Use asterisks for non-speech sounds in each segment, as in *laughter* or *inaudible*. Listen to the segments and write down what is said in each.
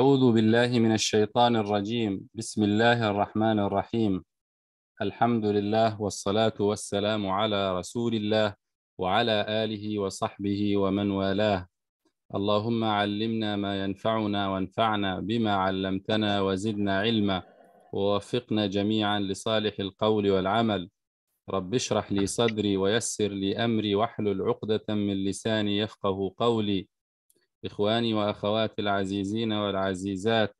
أعوذ بالله من الشيطان الرجيم بسم الله الرحمن الرحيم الحمد لله والصلاة والسلام على رسول الله وعلى آله وصحبه ومن والاه اللهم علمنا ما ينفعنا وانفعنا بما علمتنا وزدنا علما ووفقنا جميعا لصالح القول والعمل رب اشرح لي صدري ويسر لي أمري واحلل عقدة من لساني يفقه قولي إخواني وأخواتي العزيزين والعزيزات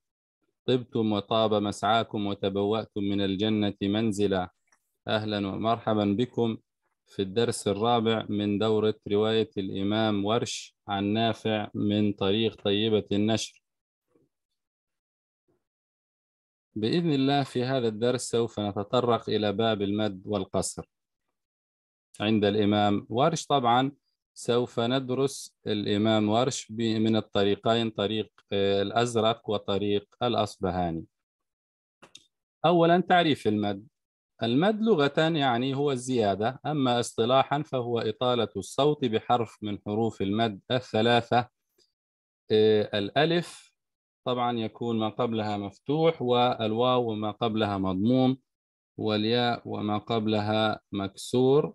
طبتم وطاب مسعاكم وتبوأتم من الجنة منزلا أهلا ومرحبا بكم في الدرس الرابع من دورة رواية الإمام ورش عن نافع من طريق طيبة النشر بإذن الله في هذا الدرس سوف نتطرق إلى باب المد والقصر عند الإمام ورش طبعا سوف ندرس الإمام ورش من الطريقين طريق آه، الأزرق وطريق الأصبهاني أولا تعريف المد المد لغة يعني هو الزيادة أما اصطلاحا فهو إطالة الصوت بحرف من حروف المد الثلاثة آه، الألف طبعا يكون ما قبلها مفتوح والواو وما قبلها مضموم والياء وما قبلها مكسور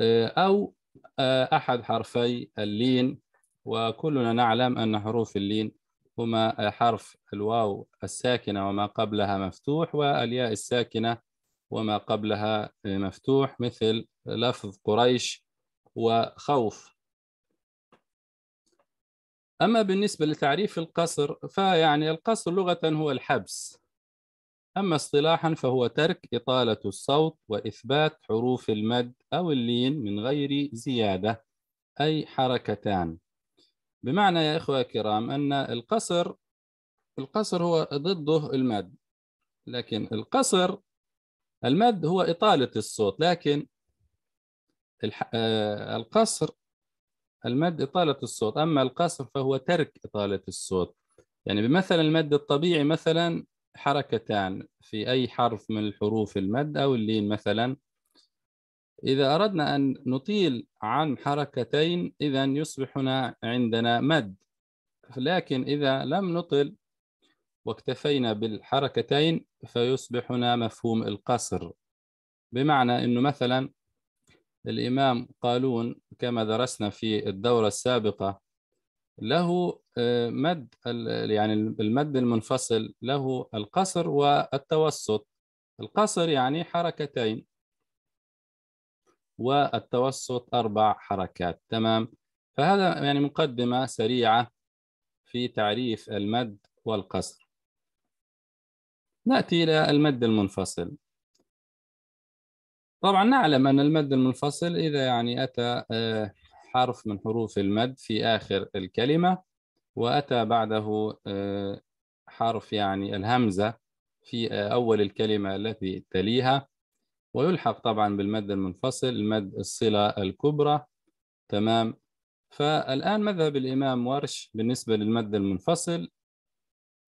آه، أو آه، أحد حرفي اللين وكلنا نعلم أن حروف اللين هما حرف الواو الساكنة وما قبلها مفتوح والياء الساكنة وما قبلها مفتوح مثل لفظ قريش وخوف أما بالنسبة لتعريف القصر فيعني القصر لغة هو الحبس أما اصطلاحا فهو ترك إطالة الصوت وإثبات حروف المد أو اللين من غير زيادة أي حركتان بمعنى يا إخوة الكرام أن القصر القصر هو ضده المد لكن القصر المد هو إطالة الصوت لكن آه، القصر المد إطالة الصوت أما القصر فهو ترك إطالة الصوت يعني بمثل المد الطبيعي مثلا حركتان في أي حرف من الحروف المد أو اللين مثلا إذا أردنا أن نطيل عن حركتين إذا يصبح عندنا مد لكن إذا لم نطل واكتفينا بالحركتين فيصبح هنا مفهوم القصر بمعنى أنه مثلا الإمام قالون كما درسنا في الدورة السابقة له آه، مد يعني المد المنفصل له القصر والتوسط القصر يعني حركتين والتوسط أربع حركات تمام فهذا يعني مقدمة سريعة في تعريف المد والقصر نأتي إلى المد المنفصل طبعا نعلم أن المد المنفصل إذا يعني أتى آه، حرف من حروف المد في آخر الكلمة وأتى بعده آه، حرف يعني الهمزة في آه، أول الكلمة التي تليها ويلحق طبعا بالمد المنفصل المد الصلة الكبرى تمام فالآن مذهب الإمام ورش بالنسبة للمد المنفصل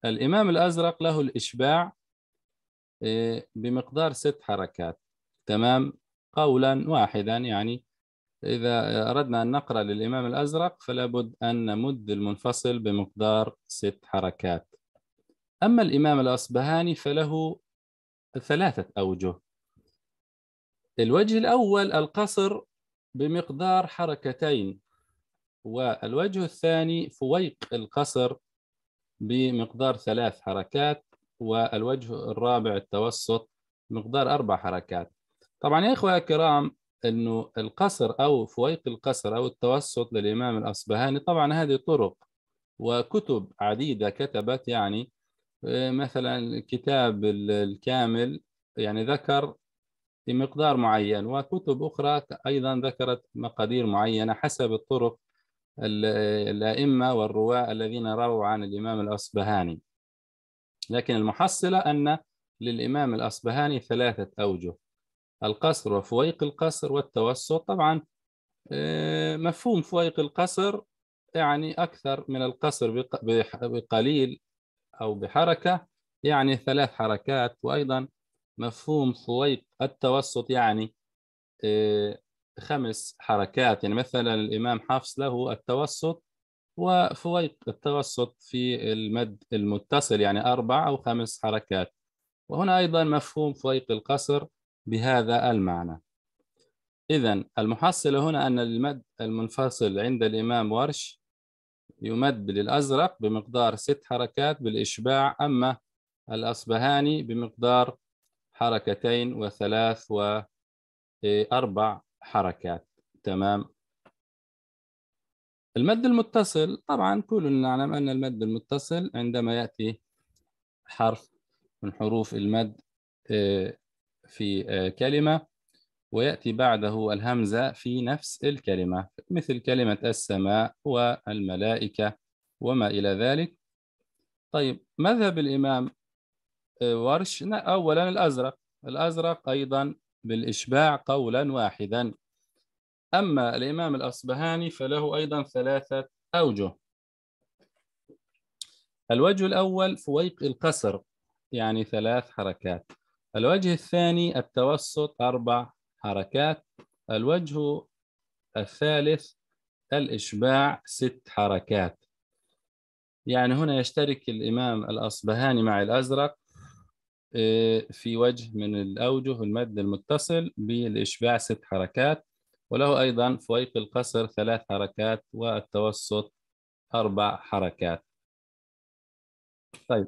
الإمام الأزرق له الإشباع آه، بمقدار ست حركات تمام قولا واحدا يعني إذا أردنا أن نقرأ للإمام الأزرق فلا بد أن نمد المنفصل بمقدار ست حركات أما الإمام الأصبهاني فله ثلاثة أوجه الوجه الأول القصر بمقدار حركتين والوجه الثاني فويق القصر بمقدار ثلاث حركات والوجه الرابع التوسط بمقدار أربع حركات طبعا يا إخوة الكرام انه القصر او فويق القصر او التوسط للامام الاصبهاني طبعا هذه طرق وكتب عديده كتبت يعني آه، مثلا كتاب الكامل يعني ذكر بمقدار معين وكتب اخرى ايضا ذكرت مقادير معينه حسب الطرق الائمه والرواه الذين رووا عن الامام الاصبهاني لكن المحصله ان للامام الاصبهاني ثلاثه اوجه القصر وفويق القصر والتوسط طبعا آه، مفهوم فويق القصر يعني أكثر من القصر بقليل أو بحركة يعني ثلاث حركات وأيضا مفهوم فويق التوسط يعني آه، خمس حركات يعني مثلا الإمام حفص له التوسط وفويق التوسط في المد المتصل يعني أربع أو خمس حركات وهنا أيضا مفهوم فويق القصر بهذا المعنى إذا المحصلة هنا أن المد المنفصل عند الإمام ورش يمد للأزرق بمقدار ست حركات بالإشباع أما الأصبهاني بمقدار حركتين وثلاث وأربع حركات تمام المد المتصل طبعا كلنا نعلم أن المد المتصل عندما يأتي حرف من حروف المد آه، في آه، كلمة ويأتي بعده الهمزة في نفس الكلمة مثل كلمة السماء والملائكة وما إلى ذلك طيب مذهب الإمام آه، ورش أولا الأزرق الأزرق أيضا بالإشباع قولا واحدا أما الإمام الأصبهاني فله أيضا ثلاثة أوجه الوجه الأول فويق القصر يعني ثلاث حركات الوجه الثاني التوسط أربع حركات الوجه الثالث الإشباع ست حركات يعني هنا يشترك الإمام الأصبهاني مع الأزرق آه، في وجه من الأوجه المد المتصل بالإشباع ست حركات وله أيضا فويق القصر ثلاث حركات والتوسط أربع حركات طيب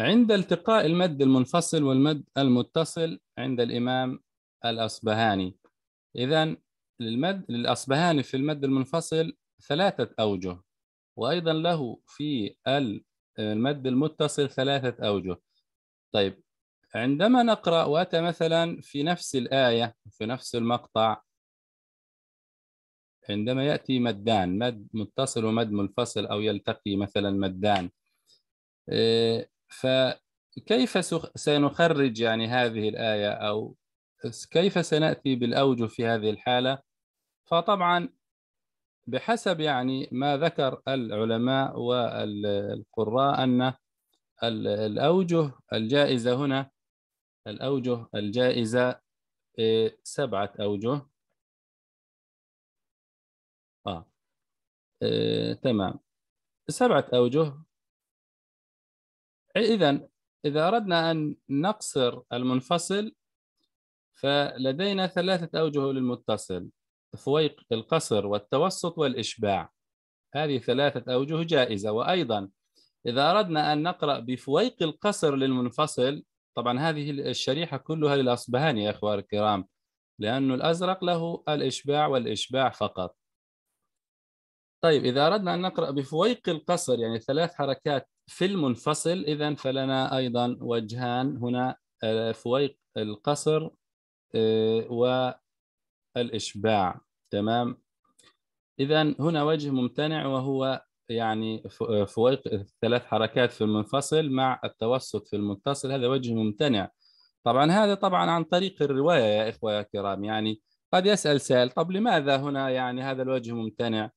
عند التقاء المد المنفصل والمد المتصل عند الإمام الأصبهاني إذا للمد للأصبهاني في المد المنفصل ثلاثة أوجه وأيضا له في المد المتصل ثلاثة أوجه طيب عندما نقرأ وأتى مثلا في نفس الآية في نفس المقطع عندما يأتي مدان مد متصل ومد منفصل أو يلتقي مثلا مدان إيه، فكيف سنخرج يعني هذه الآية أو كيف سنأتي بالأوجه في هذه الحالة فطبعا بحسب يعني ما ذكر العلماء والقراء أن الأوجه الجائزة هنا الأوجه الجائزة آه، سبعة أوجه آه. آه. تمام سبعة أوجه اذا اذا اردنا ان نقصر المنفصل فلدينا ثلاثه اوجه للمتصل فويق القصر والتوسط والاشباع هذه ثلاثه اوجه جائزه وايضا اذا اردنا ان نقرا بفويق القصر للمنفصل طبعا هذه الشريحه كلها للاصبهاني يا اخوان الكرام لأن الأزرق له الإشباع والإشباع فقط طيب إذا أردنا أن نقرأ بفويق القصر يعني ثلاث حركات في المنفصل إذا فلنا أيضا وجهان هنا آه، فويق القصر آه، والإشباع تمام إذا هنا وجه ممتنع وهو يعني آه، فويق ثلاث حركات في المنفصل مع التوسط في المتصل هذا وجه ممتنع طبعا هذا طبعا عن طريق الرواية يا إخوة يا كرام يعني قد يسأل سائل طب لماذا هنا يعني هذا الوجه ممتنع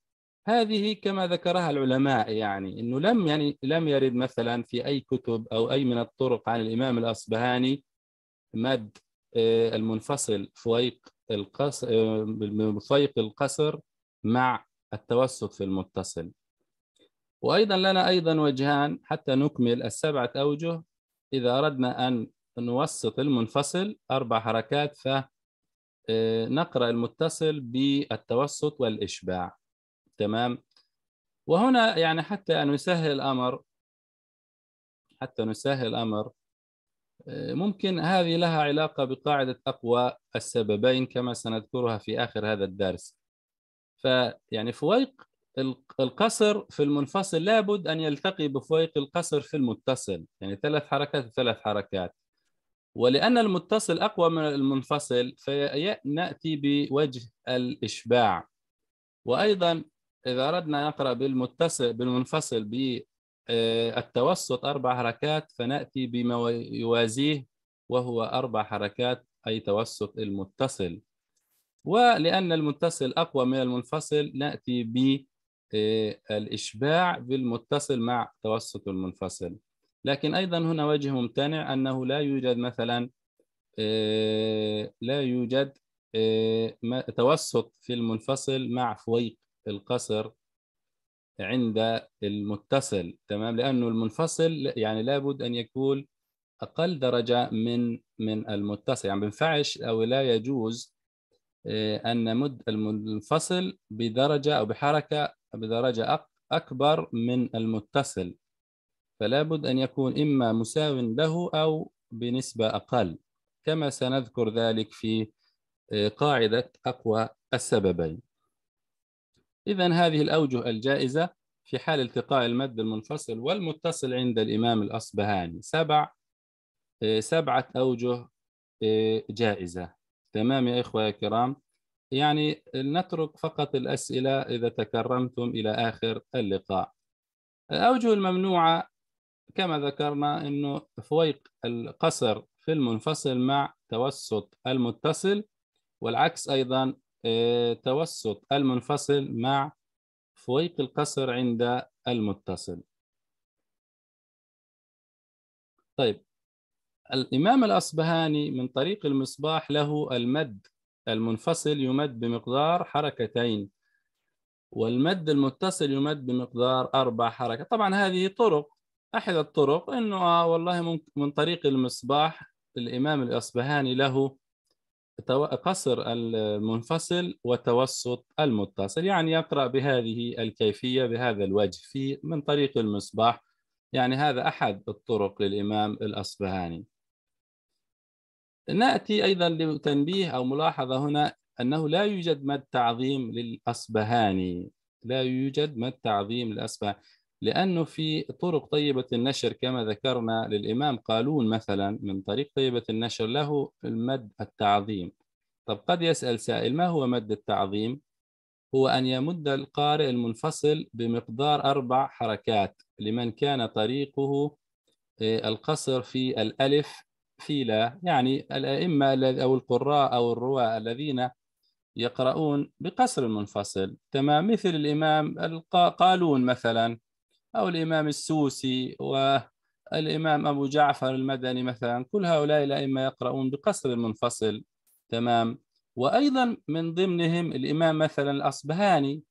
هذه كما ذكرها العلماء يعني انه لم يعني لم يرد مثلا في اي كتب او اي من الطرق عن الامام الاصبهاني مد آه، المنفصل فويق القصر آه، فويق القصر مع التوسط في المتصل وايضا لنا ايضا وجهان حتى نكمل السبعه اوجه اذا اردنا ان نوسط المنفصل اربع حركات ف آه، نقرا المتصل بالتوسط والاشباع تمام وهنا يعني حتى أن نسهل الأمر حتى نسهل الأمر آه، ممكن هذه لها علاقة بقاعدة أقوى السببين كما سنذكرها في آخر هذا الدرس فيعني فويق القصر في المنفصل لابد أن يلتقي بفويق القصر في المتصل يعني ثلاث حركات ثلاث حركات ولأن المتصل أقوى من المنفصل فنأتي بوجه الإشباع وأيضا إذا أردنا نقرأ بالمتصل بالمنفصل بالتوسط آه، أربع حركات فنأتي بما يوازيه وهو أربع حركات أي توسط المتصل ولأن المتصل أقوى من المنفصل نأتي بالإشباع آه، بالمتصل مع توسط المنفصل لكن أيضا هنا وجه ممتنع أنه لا يوجد مثلا آه، لا يوجد توسط في المنفصل مع فويق القصر عند المتصل تمام لانه المنفصل يعني لابد ان يكون اقل درجه من من المتصل يعني بينفعش او لا يجوز آه، ان نمد المنفصل بدرجه او بحركه بدرجه اكبر من المتصل فلا بد ان يكون اما مساو له او بنسبه اقل كما سنذكر ذلك في آه، قاعده اقوى السببين إذا هذه الأوجه الجائزة في حال التقاء المد المنفصل والمتصل عند الإمام الأصبهاني سبع آه، سبعة أوجه آه، جائزة تمام يا إخوة يا كرام يعني نترك فقط الأسئلة إذا تكرمتم إلى آخر اللقاء الأوجه الممنوعة كما ذكرنا أنه فويق القصر في المنفصل مع توسط المتصل والعكس أيضا آه، توسط المنفصل مع فويق القصر عند المتصل طيب الإمام الأصبهاني من طريق المصباح له المد المنفصل يمد بمقدار حركتين والمد المتصل يمد بمقدار أربع حركة طبعا هذه طرق أحد الطرق أنه آه والله من طريق المصباح الإمام الأصبهاني له قصر المنفصل وتوسط المتصل يعني يقرأ بهذه الكيفية بهذا الوجه في من طريق المصباح يعني هذا أحد الطرق للإمام الأصبهاني نأتي أيضا لتنبيه أو ملاحظة هنا أنه لا يوجد مد تعظيم للأصبهاني لا يوجد مد تعظيم للأصبهاني لأنه في طرق طيبة النشر كما ذكرنا للإمام قالون مثلا من طريق طيبة النشر له المد التعظيم طب قد يسأل سائل ما هو مد التعظيم؟ هو أن يمد القارئ المنفصل بمقدار أربع حركات لمن كان طريقه آه، القصر في الألف في لا يعني الأئمة أو القراء أو الرواة الذين يقرؤون بقصر منفصل تمام مثل الإمام قالون مثلا أو الإمام السوسي والإمام أبو جعفر المدني مثلا كل هؤلاء الأئمة يقرؤون بقصر منفصل تمام وأيضا من ضمنهم الإمام مثلا الأصبهاني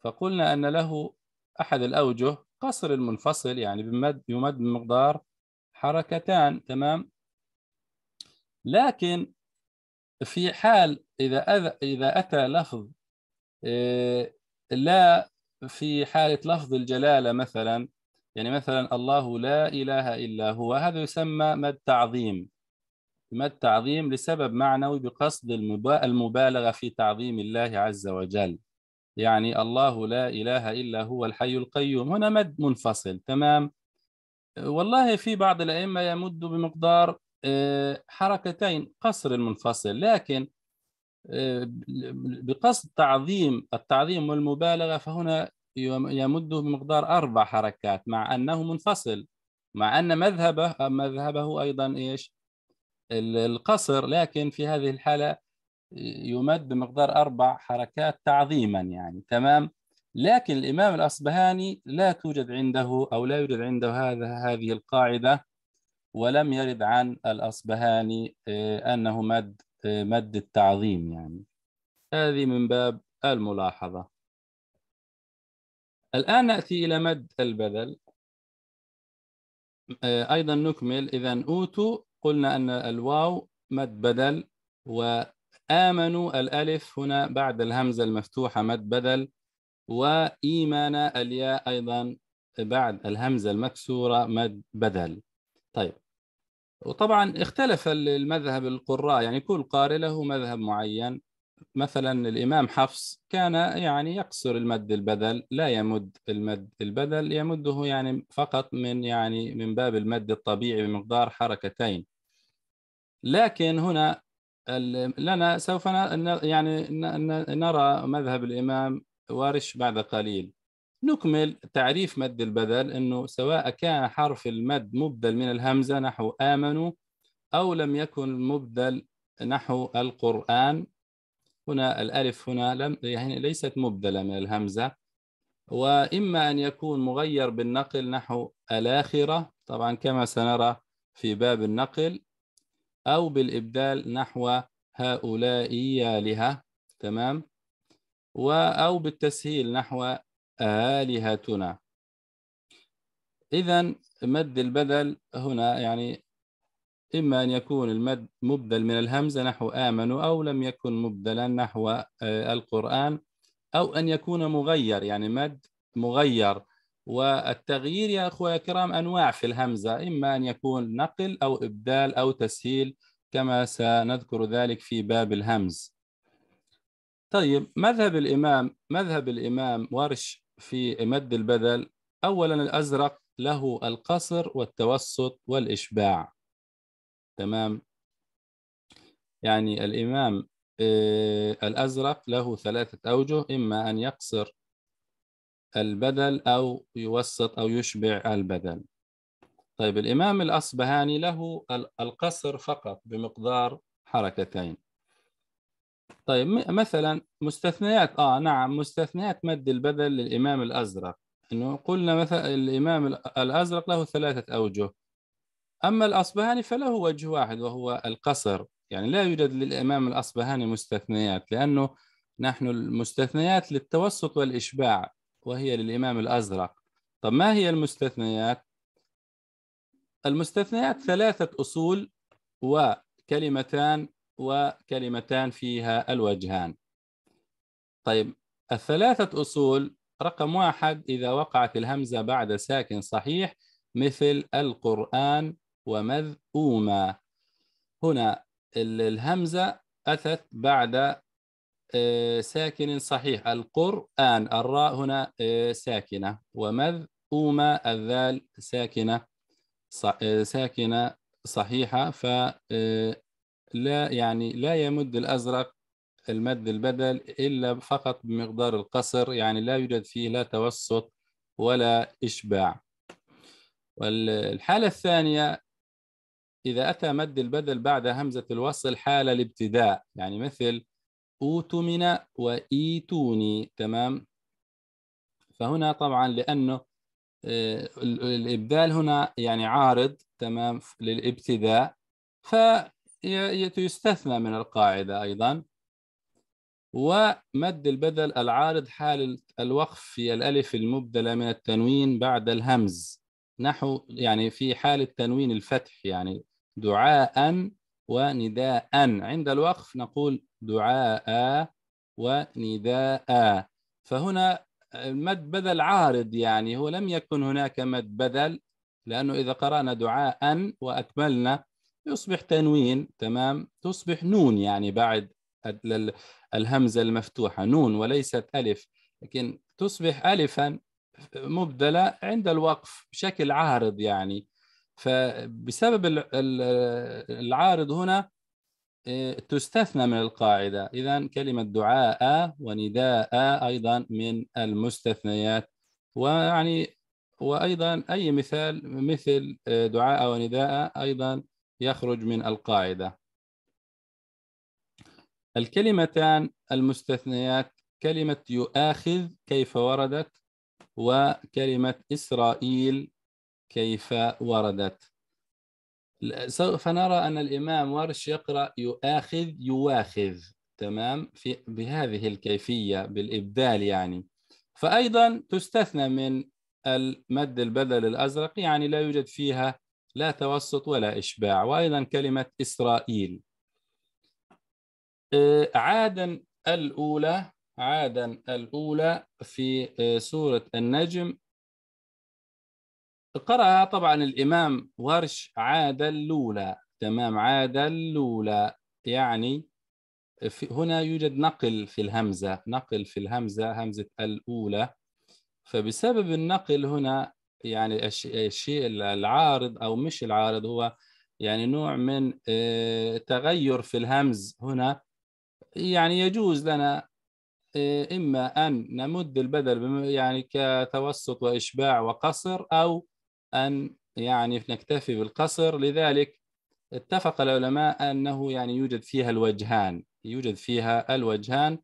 فقلنا أن له أحد الأوجه قصر المنفصل يعني بمد يمد بمقدار حركتان تمام لكن في حال إذا إذا أتى لفظ آه، لا في حالة لفظ الجلالة مثلا يعني مثلا الله لا إله إلا هو هذا يسمى مد تعظيم مد تعظيم لسبب معنوي بقصد المبالغة في تعظيم الله عز وجل يعني الله لا إله إلا هو الحي القيوم هنا مد منفصل تمام والله في بعض الأئمة يمد بمقدار آه، حركتين قصر المنفصل لكن بقصد تعظيم التعظيم والمبالغة فهنا يمده بمقدار أربع حركات مع أنه منفصل مع أن مذهبه مذهبه أيضا إيش القصر لكن في هذه الحالة يمد بمقدار أربع حركات تعظيما يعني تمام لكن الإمام الأصبهاني لا توجد عنده أو لا يوجد عنده هذا هذه القاعدة ولم يرد عن الأصبهاني آه، أنه مد آه، مد التعظيم يعني هذه من باب الملاحظة الآن نأتي إلى مد البذل آه، أيضا نكمل إذا أوتوا قلنا أن الواو مد بدل وآمنوا الألف هنا بعد الهمزة المفتوحة مد بدل وإيمان الياء أيضا بعد الهمزة المكسورة مد بدل طيب وطبعا اختلف المذهب القراء يعني كل قارئ له مذهب معين مثلا الإمام حفص كان يعني يقصر المد البدل لا يمد المد البدل يمده يعني فقط من يعني من باب المد الطبيعي بمقدار حركتين لكن هنا لنا سوف يعني نرى مذهب الإمام وارش بعد قليل نكمل تعريف مد البدل أنه سواء كان حرف المد مبدل من الهمزة نحو آمنوا أو لم يكن مبدل نحو القرآن هنا الألف هنا لم يعني ليست مبدلة من الهمزة وإما أن يكون مغير بالنقل نحو الآخرة طبعا كما سنرى في باب النقل أو بالإبدال نحو هؤلاء آلهة تمام أو بالتسهيل نحو آلهتنا إذا مد البدل هنا يعني إما أن يكون المد مبدل من الهمزة نحو آمنوا أو لم يكن مبدلا نحو آه، القرآن أو أن يكون مغير يعني مد مغير والتغيير يا أخوة الكرام أنواع في الهمزة إما أن يكون نقل أو إبدال أو تسهيل كما سنذكر ذلك في باب الهمز طيب مذهب الإمام مذهب الإمام ورش في مد البذل أولا الأزرق له القصر والتوسط والإشباع تمام يعني الإمام آه، الأزرق له ثلاثة أوجه إما أن يقصر البذل أو يوسط أو يشبع البذل طيب الإمام الأصبهاني له القصر فقط بمقدار حركتين طيب مثلا مستثنيات اه نعم مستثنيات مد البذل للامام الازرق انه قلنا مثلا الامام الازرق له ثلاثه اوجه اما الاصبهاني فله وجه واحد وهو القصر يعني لا يوجد للامام الاصبهاني مستثنيات لانه نحن المستثنيات للتوسط والاشباع وهي للامام الازرق طب ما هي المستثنيات المستثنيات ثلاثه اصول وكلمتان وكلمتان فيها الوجهان طيب الثلاثة أصول رقم واحد إذا وقعت الهمزة بعد ساكن صحيح مثل القرآن ومذؤوما هنا الهمزة أتت بعد آه، ساكن صحيح القرآن الراء هنا آه، ساكنة ومذؤوما الذال ساكنة آه، ساكنة صحيحة ف لا يعني لا يمد الأزرق المد البدل إلا فقط بمقدار القصر يعني لا يوجد فيه لا توسط ولا إشباع والحالة الثانية إذا أتى مد البدل بعد همزة الوصل حال الابتداء يعني مثل أوتمن وإيتوني تمام فهنا طبعا لأنه آه، الإبدال هنا يعني عارض تمام للابتداء يستثنى من القاعدة أيضا ومد البدل العارض حال الوقف في الألف المبدلة من التنوين بعد الهمز نحو يعني في حال التنوين الفتح يعني دعاء ونداء عند الوقف نقول دعاء ونداء فهنا المد بدل عارض يعني هو لم يكن هناك مد بدل لأنه إذا قرأنا دعاء وأكملنا يصبح تنوين تمام تصبح نون يعني بعد الهمزة المفتوحة نون وليست ألف لكن تصبح ألفا مبدلة عند الوقف بشكل عارض يعني فبسبب العارض هنا آه، تستثنى من القاعدة إذا كلمة دعاء ونداء أيضا من المستثنيات ويعني وأيضا أي مثال مثل آه، دعاء ونداء أيضا يخرج من القاعدة الكلمتان المستثنيات كلمة يؤاخذ كيف وردت وكلمة إسرائيل كيف وردت سوف نرى أن الإمام ورش يقرأ يؤاخذ يواخذ تمام في بهذه الكيفية بالإبدال يعني فأيضا تستثنى من المد البدل الأزرق يعني لا يوجد فيها لا توسط ولا إشباع وأيضا كلمة إسرائيل آه، عادا الأولى عادا الأولى في آه، سورة النجم قرأها طبعا الإمام ورش عاد الأولى تمام عاد الأولى يعني هنا يوجد نقل في الهمزة نقل في الهمزة همزة الأولى فبسبب النقل هنا يعني الشيء العارض او مش العارض هو يعني نوع من آه، تغير في الهمز هنا يعني يجوز لنا آه، اما ان نمد البدل يعني كتوسط واشباع وقصر او ان يعني نكتفي بالقصر لذلك اتفق العلماء انه يعني يوجد فيها الوجهان يوجد فيها الوجهان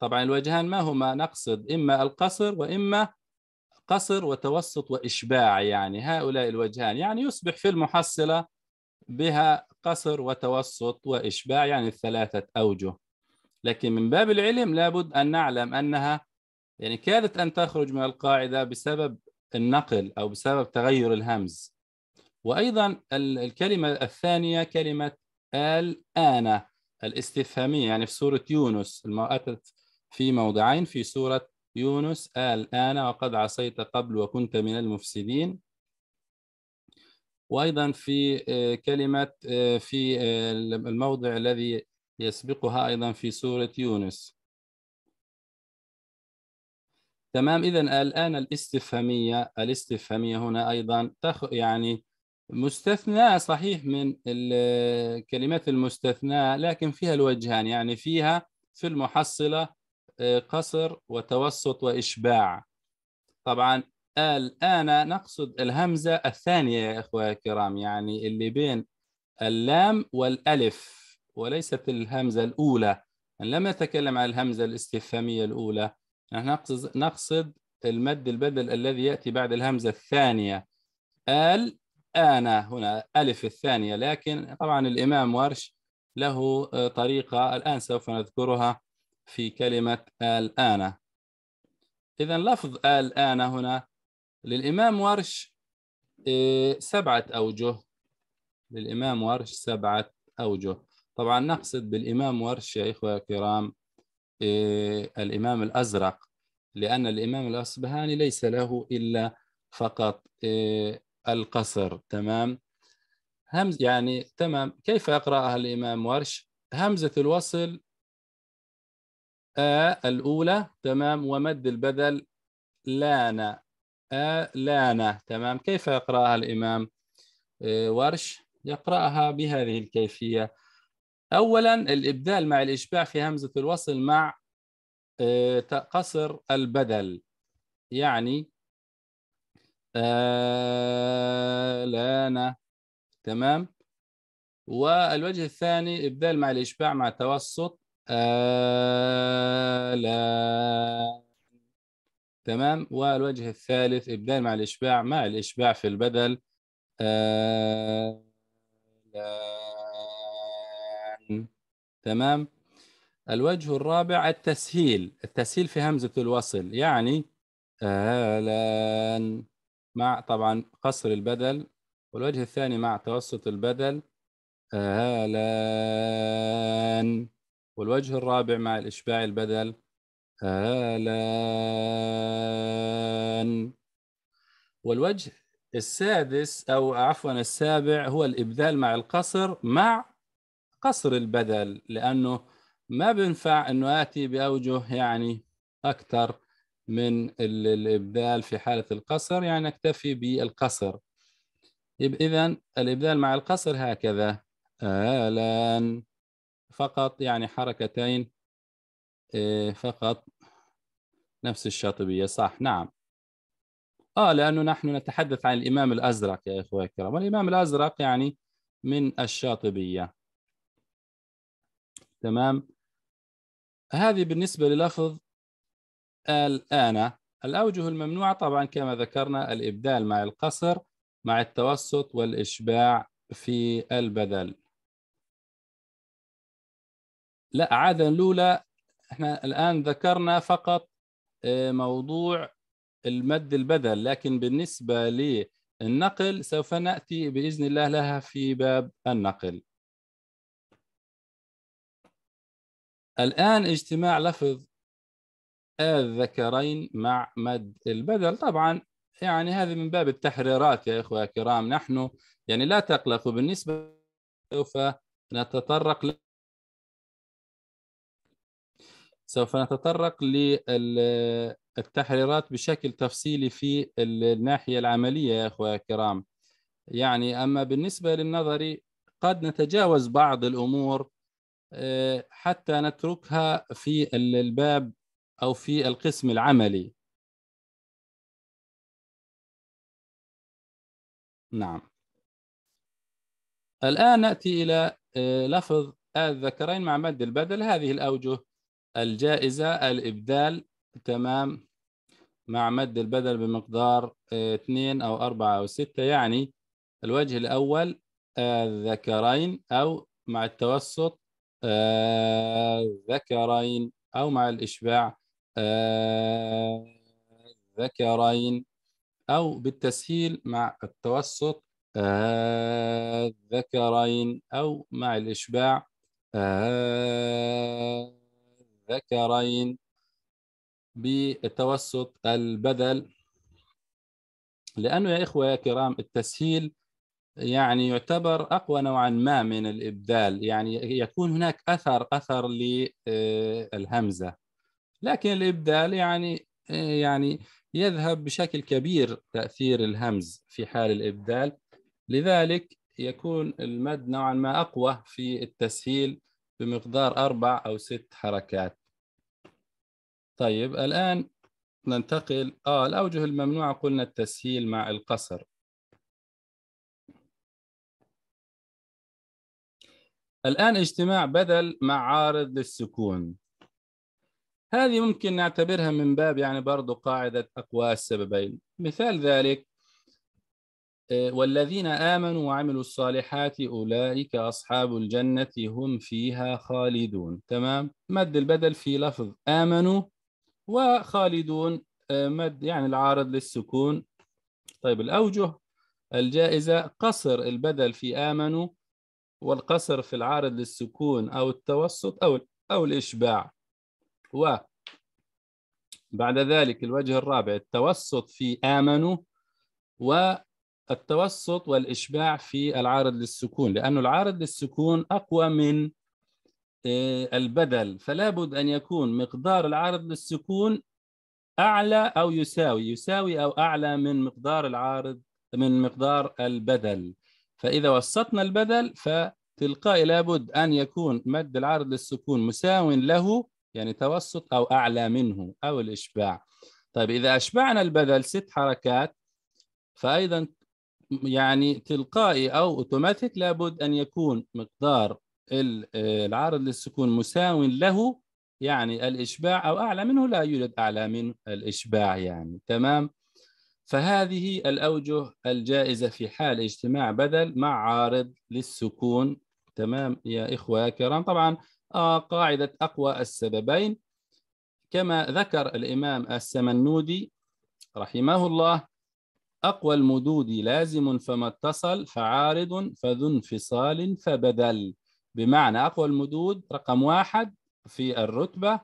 طبعا الوجهان ما هما نقصد اما القصر واما قصر وتوسط وإشباع يعني هؤلاء الوجهان يعني يصبح في المحصلة بها قصر وتوسط وإشباع يعني الثلاثة أوجه لكن من باب العلم لابد أن نعلم أنها يعني كادت أن تخرج من القاعدة بسبب النقل أو بسبب تغير الهمز وأيضا الكلمة الثانية كلمة الآن الاستفهامية يعني في سورة يونس أتت في موضعين في سورة يونس قال أنا وقد عصيت قبل وكنت من المفسدين وأيضا في آه، كلمة آه، في آه، الموضع الذي يسبقها أيضا في سورة يونس تمام إذا الآن الاستفهامية الاستفهامية هنا أيضا تخ يعني مستثناء صحيح من الكلمات المستثناء لكن فيها الوجهان يعني فيها في المحصلة قصر وتوسط وإشباع طبعا الآن نقصد الهمزة الثانية يا إخوة الكرام يعني اللي بين اللام والألف وليست الهمزة الأولى لم نتكلم عن الهمزة الاستفهامية الأولى نحن نقصد, نقصد المد البدل الذي يأتي بعد الهمزة الثانية آنا هنا ألف الثانية لكن طبعا الإمام ورش له طريقة الآن سوف نذكرها في كلمة الآن إذا لفظ الآن هنا للإمام ورش إيه، سبعة أوجه للإمام ورش سبعة أوجه طبعا نقصد بالإمام ورش يا إخوة الكرام إيه، الإمام الأزرق لأن الإمام الأصبهاني ليس له إلا فقط إيه، القصر تمام همز يعني تمام كيف يقرأها الإمام ورش همزة الوصل آ الأولى تمام ومد البدل لانا آ لانا تمام كيف يقرأها الإمام ورش يقرأها بهذه الكيفية أولا الإبدال مع الإشباع في همزة الوصل مع قصر البدل يعني لانا تمام والوجه الثاني إبدال مع الإشباع مع توسط آلاء تمام والوجه الثالث إبدال مع الإشباع مع الإشباع في البدل آلاء تمام الوجه الرابع التسهيل التسهيل في همزة الوصل يعني آلاء مع طبعا قصر البدل والوجه الثاني مع توسط البدل آلان والوجه الرابع مع الإشباع البدل آلان والوجه السادس أو عفوا السابع هو الإبدال مع القصر مع قصر البدل لأنه ما بنفع أنه آتي بأوجه يعني أكثر من الإبدال في حالة القصر يعني نكتفي بالقصر إذا الإبدال مع القصر هكذا آلان فقط يعني حركتين آه، فقط نفس الشاطبية صح نعم آه لأنه نحن نتحدث عن الإمام الأزرق يا إخوة الكرام والإمام الأزرق يعني من الشاطبية تمام هذه بالنسبة للفظ الآن الأوجه الممنوعة طبعا كما ذكرنا الإبدال مع القصر مع التوسط والإشباع في البذل لا عادة الأولى احنا الآن ذكرنا فقط آه، موضوع المد البذل لكن بالنسبة للنقل سوف نأتي بإذن الله لها في باب النقل الآن اجتماع لفظ الذكرين مع مد البذل طبعا يعني هذه من باب التحريرات يا إخوة الكرام نحن يعني لا تقلقوا بالنسبة سوف نتطرق سوف نتطرق للتحريرات بشكل تفصيلي في الناحية العملية يا أخوة الكرام يعني أما بالنسبة للنظري قد نتجاوز بعض الأمور آه، حتى نتركها في الباب أو في القسم العملي نعم الآن نأتي إلى آه، لفظ آه، الذكرين مع مد البدل هذه الأوجه الجائزة الإبدال تمام مع مد البدل بمقدار آه، اثنين أو أربعة أو ستة يعني الوجه الأول آه، ذكرين أو مع التوسط آه، ذكرين أو مع الإشباع ذكرين أو بالتسهيل مع التوسط ذكرين أو مع الإشباع ذكرين بتوسط البدل لأنه يا إخوة يا كرام التسهيل يعني يعتبر أقوى نوعا ما من الإبدال يعني يكون هناك أثر أثر للهمزة آه، لكن الإبدال يعني آه، يعني يذهب بشكل كبير تأثير الهمز في حال الإبدال لذلك يكون المد نوعا ما أقوى في التسهيل بمقدار أربع أو ست حركات طيب الآن ننتقل آه الأوجه الممنوعة قلنا التسهيل مع القصر الآن اجتماع بدل مع عارض للسكون هذه ممكن نعتبرها من باب يعني برضو قاعدة أقواس السببين مثال ذلك والذين آمنوا وعملوا الصالحات أولئك أصحاب الجنة هم فيها خالدون تمام مد البدل في لفظ آمنوا وخالدون آه، مد يعني العارض للسكون طيب الأوجه الجائزة قصر البدل في آمنوا والقصر في العارض للسكون أو التوسط أو أو الإشباع و بعد ذلك الوجه الرابع التوسط في آمنوا التوسط والإشباع في العارض للسكون لأن العارض للسكون أقوى من آه، البدل فلا بد أن يكون مقدار العارض للسكون أعلى أو يساوي يساوي أو أعلى من مقدار العارض من مقدار البدل فإذا وسطنا البدل فتلقائي لا بد أن يكون مد العارض للسكون مساو له يعني توسط أو أعلى منه أو الإشباع طيب إذا أشبعنا البدل ست حركات فأيضا يعني تلقائي او اوتوماتيك لابد ان يكون مقدار آه، العرض للسكون مساو له يعني الاشباع او اعلى منه لا يوجد اعلى من الاشباع يعني تمام فهذه الاوجه الجائزه في حال اجتماع بدل مع عارض للسكون تمام يا اخوه كرام طبعا آه قاعده اقوى السببين كما ذكر الامام السمنودي رحمه الله أقوى المدود لازم فما اتصل فعارض فذو انفصال فبدل بمعنى أقوى المدود رقم واحد في الرتبة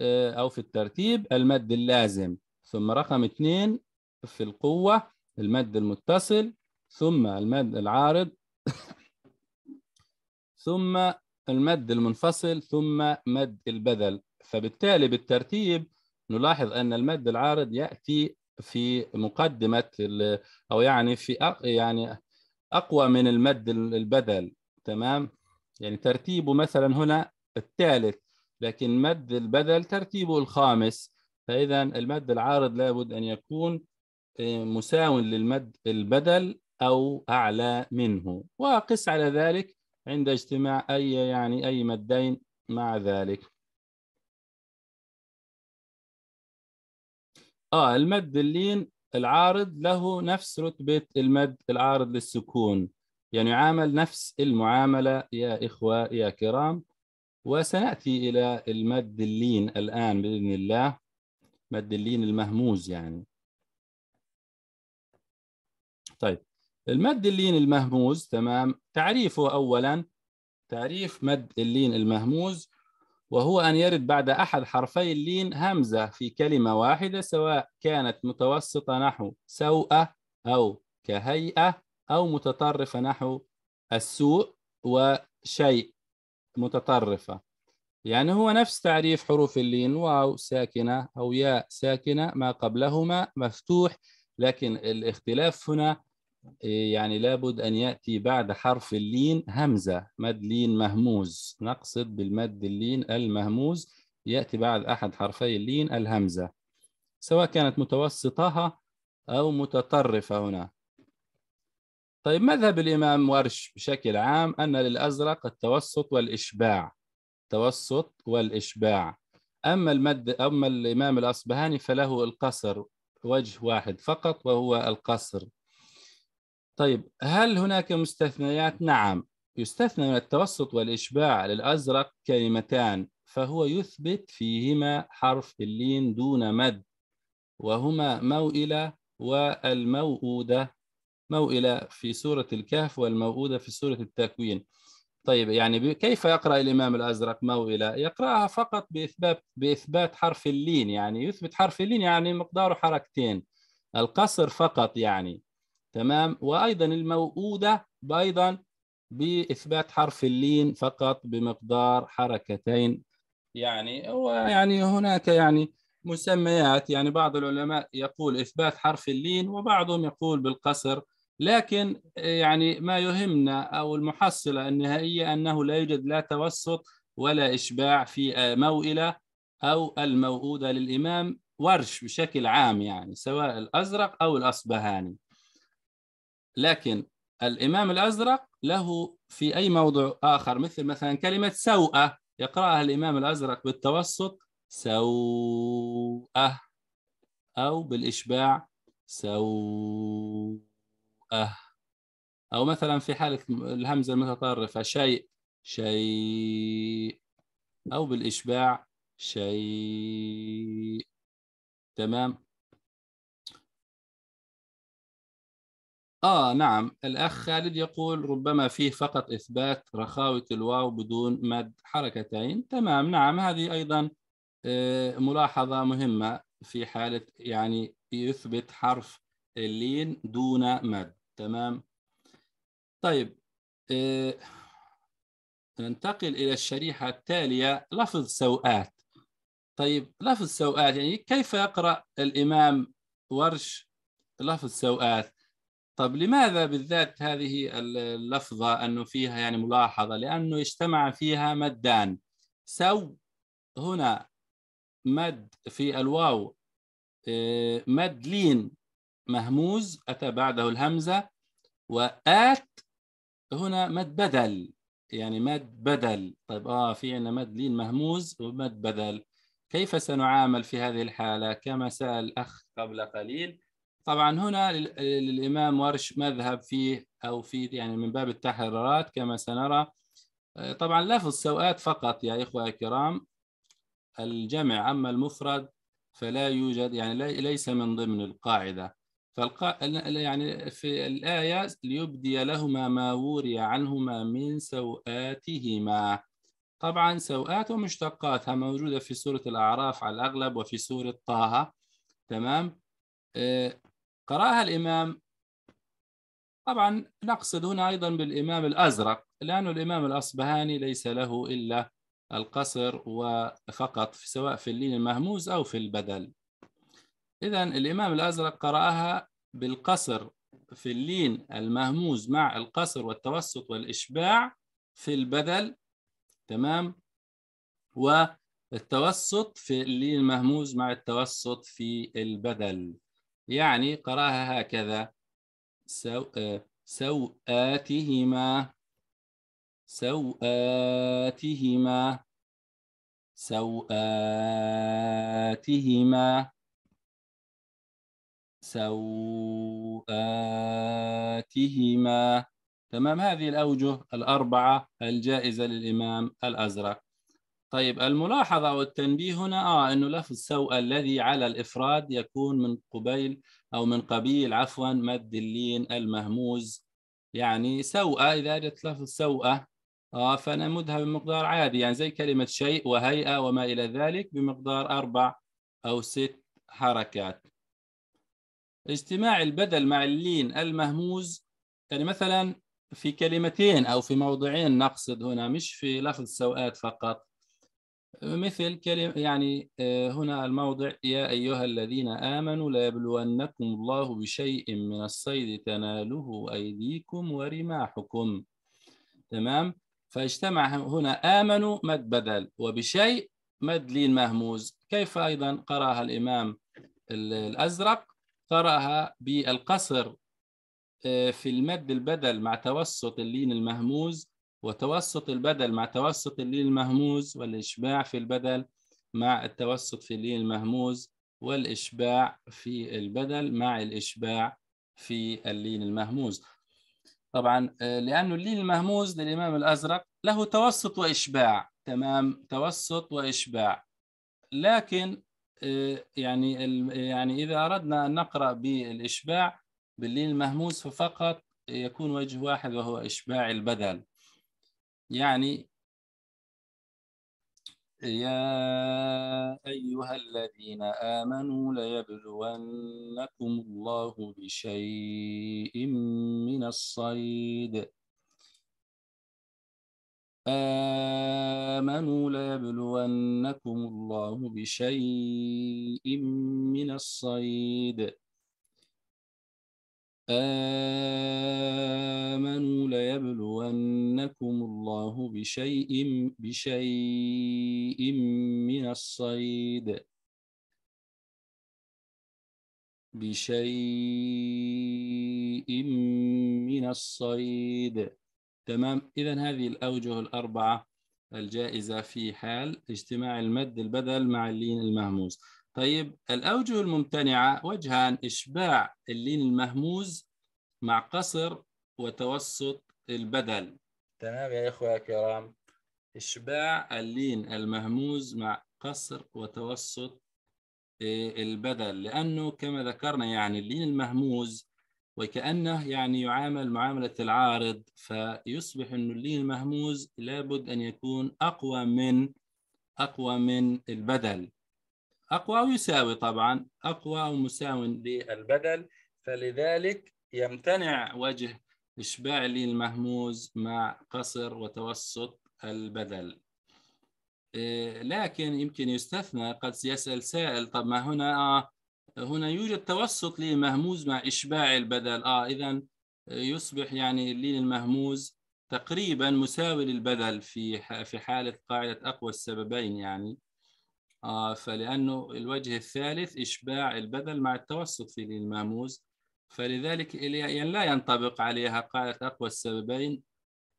آه، أو في الترتيب المد اللازم ثم رقم اثنين في القوة المد المتصل ثم المد العارض *laughs* ثم المد المنفصل ثم مد البذل فبالتالي بالترتيب نلاحظ أن المد العارض يأتي في مقدمه او يعني في أق يعني اقوى من المد البذل تمام يعني ترتيبه مثلا هنا الثالث لكن مد البذل ترتيبه الخامس فاذا المد العارض لابد ان يكون آه، مساو للمد البدل او اعلى منه وقس على ذلك عند اجتماع اي يعني اي مدين مع ذلك اه المد اللين العارض له نفس رتبة المد العارض للسكون يعني يعامل نفس المعاملة يا إخوة يا كرام وسنأتي إلى المد اللين الآن بإذن الله مد اللين المهموز يعني طيب المد اللين المهموز تمام تعريفه أولا تعريف مد اللين المهموز وهو أن يرد بعد أحد حرفي اللين همزة في كلمة واحدة سواء كانت متوسطة نحو سوءة أو كهيئة أو متطرفة نحو السوء وشيء متطرفة يعني هو نفس تعريف حروف اللين واو ساكنة أو ياء ساكنة ما قبلهما مفتوح لكن الاختلاف هنا إيه، يعني لابد أن يأتي بعد حرف اللين همزة مد لين مهموز نقصد بالمد اللين المهموز يأتي بعد أحد حرفي اللين الهمزة سواء كانت متوسطة أو متطرفة هنا طيب مذهب الإمام ورش بشكل عام أن للأزرق التوسط والإشباع توسط والإشباع أما المد أما الإمام الأصبهاني فله القصر وجه واحد فقط وهو القصر طيب هل هناك مستثنيات؟ نعم يستثنى من التوسط والإشباع للأزرق كلمتان فهو يثبت فيهما حرف اللين دون مد وهما موئلة والموؤودة موئلة في سورة الكهف والموؤودة في سورة التكوين طيب يعني كيف يقرأ الإمام الأزرق موئلة؟ يقرأها فقط بإثبات, بإثبات حرف اللين يعني يثبت حرف اللين يعني مقداره حركتين القصر فقط يعني تمام وايضا الموؤوده ايضا باثبات حرف اللين فقط بمقدار حركتين يعني ويعني هناك يعني مسميات يعني بعض العلماء يقول اثبات حرف اللين وبعضهم يقول بالقصر لكن يعني ما يهمنا او المحصله النهائيه انه لا يوجد لا توسط ولا اشباع في موئله او الموؤوده للامام ورش بشكل عام يعني سواء الازرق او الاصبهاني لكن الإمام الأزرق له في أي موضوع آخر مثل مثلا كلمة سوءة يقرأها الإمام الأزرق بالتوسط سوءة أو بالإشباع سوءة أو مثلا في حالة الهمزة المتطرفة شيء شيء أو بالإشباع شيء تمام آه نعم الأخ خالد يقول ربما فيه فقط إثبات رخاوة الواو بدون مد حركتين تمام نعم هذه أيضا آه، ملاحظة مهمة في حالة يعني يثبت حرف اللين دون مد تمام طيب آه، ننتقل إلى الشريحة التالية لفظ سوءات طيب لفظ سوءات يعني كيف يقرأ الإمام ورش لفظ سوءات طب لماذا بالذات هذه اللفظة أنه فيها يعني ملاحظة لأنه اجتمع فيها مدان سو هنا مد في الواو آه، مد لين مهموز أتى بعده الهمزة وآت هنا مد بدل يعني مد بدل طيب آه في عندنا مد لين مهموز ومد بدل كيف سنعامل في هذه الحالة كما سأل الأخ قبل قليل طبعا هنا للامام ورش مذهب فيه او في يعني من باب التحريرات كما سنرى آه، طبعا لفظ سوءات فقط يا اخوه الكرام الجمع اما المفرد فلا يوجد يعني ليس من ضمن القاعده فالقا... يعني في الايه ليبدي لهما ما وري عنهما من سوءاتهما طبعا سوءات ومشتقاتها موجوده في سوره الاعراف على الاغلب وفي سوره طه تمام آه، قرأها الإمام طبعا نقصد هنا أيضا بالإمام الأزرق لأن الإمام الأصبهاني ليس له إلا القصر وفقط سواء في اللين المهموز أو في البدل إذا الإمام الأزرق قرأها بالقصر في اللين المهموز مع القصر والتوسط والإشباع في البدل تمام والتوسط في اللين المهموز مع التوسط في البدل يعني قراها هكذا سو... آه، سوآتهما سوآتهما سوآتهما سوآتهما تمام هذه الأوجه الأربعة الجائزة للإمام الأزرق طيب الملاحظة أو التنبيه هنا آه أنه لفظ سوء الذي على الإفراد يكون من قبيل أو من قبيل عفوا مد اللين المهموز يعني سوء إذا جت لفظ سوء آه فنمدها بمقدار عادي يعني زي كلمة شيء وهيئة وما إلى ذلك بمقدار أربع أو ست حركات اجتماع البدل مع اللين المهموز يعني مثلا في كلمتين أو في موضعين نقصد هنا مش في لفظ سوءات فقط مثل كلمة يعني آه، هنا الموضع يا أيها الذين آمنوا ليبلونكم الله بشيء من الصيد تناله أيديكم ورماحكم تمام فاجتمع هنا آمنوا مد بدل وبشيء مد لين مهموز كيف أيضا قرأها الإمام الأزرق قرأها بالقصر آه، في المد البدل مع توسط اللين المهموز وتوسط البدل مع توسط الليل المهموز والإشباع في البدل مع التوسط في الليل المهموز والإشباع في البدل مع الإشباع في اللين المهموز طبعا آه، لأنه اللين المهموز للإمام الأزرق له توسط وإشباع تمام توسط وإشباع لكن آه، يعني يعني إذا أردنا أن نقرأ بالإشباع باللين المهموز ففقط يكون وجه واحد وهو إشباع البدل يعني يا أيها الذين آمنوا ليبلونكم الله بشيء من الصيد آمنوا ليبلونكم الله بشيء من الصيد آمنوا ليبلونكم الله بشيء بشيء من الصيد بشيء من الصيد تمام إذا هذه الأوجه الأربعة الجائزة في حال اجتماع المد البدل مع اللين المهموس طيب الأوجه الممتنعة وجهان إشباع اللين المهموز مع قصر وتوسط البدل تمام يا إخوة الكرام إشباع اللين المهموز مع قصر وتوسط آه، البدل لأنه كما ذكرنا يعني اللين المهموز وكأنه يعني يعامل معاملة العارض فيصبح أن اللين المهموز لابد أن يكون أقوى من أقوى من البدل أقوى ويساوي طبعا أقوى ومساوي للبدل فلذلك يمتنع وجه إشباع لي المهموز مع قصر وتوسط البدل إيه، لكن يمكن يستثنى قد يسأل سائل طب ما هنا آه هنا يوجد توسط مهموز مع إشباع البدل آه إذا يصبح يعني اللين المهموز تقريبا مساوي للبدل في في حالة قاعدة أقوى السببين يعني آه، فلأنه الوجه الثالث إشباع البدل مع التوسط في الماموز فلذلك يعني لا ينطبق عليها قالت أقوى السببين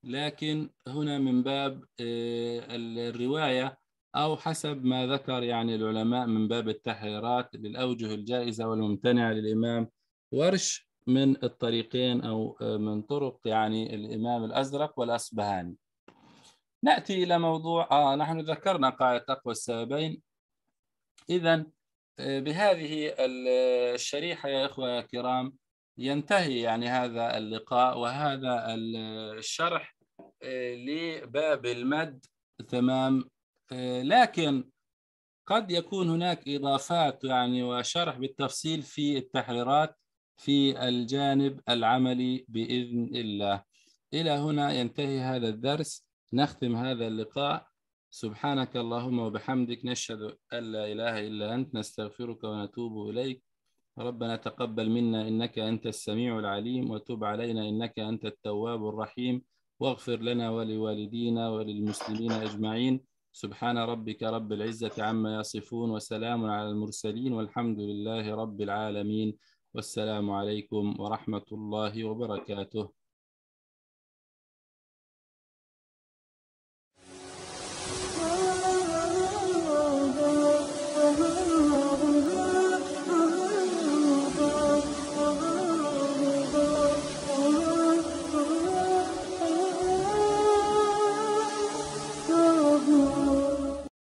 لكن هنا من باب آه، الرواية أو حسب ما ذكر يعني العلماء من باب التحريرات للأوجه الجائزة والممتنعة للإمام ورش من الطريقين أو آه، من طرق يعني الإمام الأزرق والأصبهاني نأتي إلى موضوع آه نحن ذكرنا قاعدة أقوى السببين إذا آه، بهذه الشريحة يا إخوة الكرام ينتهي يعني هذا اللقاء وهذا الشرح آه، لباب المد تمام آه، لكن قد يكون هناك إضافات يعني وشرح بالتفصيل في التحريرات في الجانب العملي بإذن الله إلى هنا ينتهي هذا الدرس نختم هذا اللقاء سبحانك اللهم وبحمدك نشهد أن لا إله إلا أنت نستغفرك ونتوب إليك ربنا تقبل منا إنك أنت السميع العليم وتب علينا إنك أنت التواب الرحيم واغفر لنا ولوالدينا وللمسلمين أجمعين سبحان ربك رب العزة عما يصفون وسلام على المرسلين والحمد لله رب العالمين والسلام عليكم ورحمة الله وبركاته